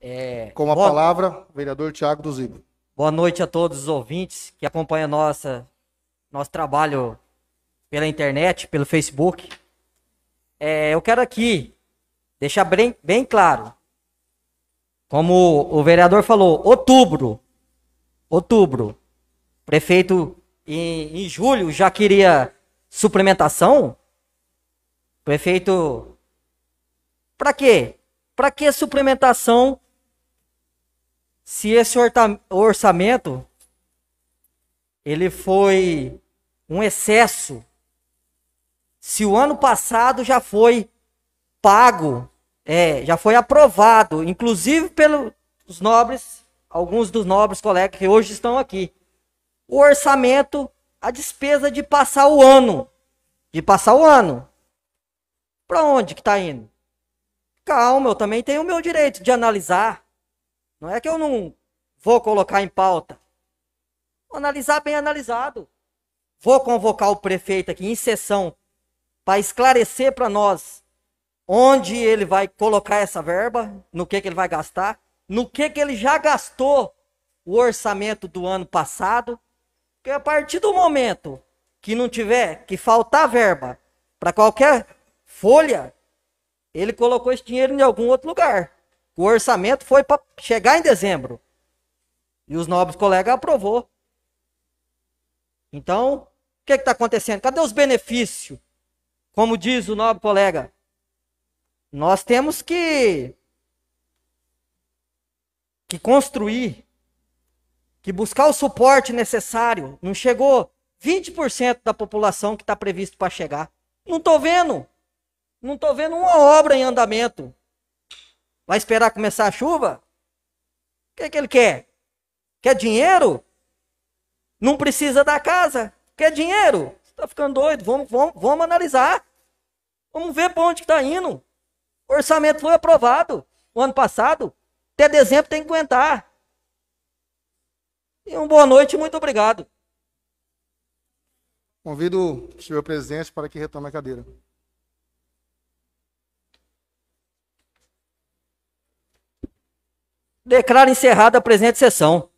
É, Com a boa... palavra, vereador Tiago do Zibo. Boa noite a todos os ouvintes que acompanham nossa, nosso trabalho pela internet, pelo Facebook. É, eu quero aqui deixar bem, bem claro. Como o vereador falou, outubro, outubro, prefeito em, em julho já queria suplementação. Prefeito, para quê? Para que suplementação se esse orçamento ele foi um excesso, se o ano passado já foi pago, é, já foi aprovado, inclusive pelos nobres, alguns dos nobres colegas que hoje estão aqui, o orçamento, a despesa de passar o ano, de passar o ano, para onde que está indo? Calma, eu também tenho o meu direito de analisar não é que eu não vou colocar em pauta. Vou analisar bem analisado. Vou convocar o prefeito aqui em sessão para esclarecer para nós onde ele vai colocar essa verba, no que, que ele vai gastar, no que, que ele já gastou o orçamento do ano passado. Porque a partir do momento que não tiver, que faltar verba para qualquer folha, ele colocou esse dinheiro em algum outro lugar. O orçamento foi para chegar em dezembro. E os nobres colegas aprovou. Então, o que está acontecendo? Cadê os benefícios? Como diz o nobre colega, nós temos que, que construir, que buscar o suporte necessário. Não chegou 20% da população que está previsto para chegar. Não estou vendo. Não estou vendo uma obra em andamento. Vai esperar começar a chuva? O que é que ele quer? Quer dinheiro? Não precisa da casa? Quer dinheiro? Está ficando doido? Vamos, vamos, vamos analisar. Vamos ver para onde está indo. O orçamento foi aprovado o ano passado. Até dezembro tem que aguentar. E uma boa noite, muito obrigado. Convido o senhor presidente para que retome a cadeira. Declaro encerrada a presente sessão.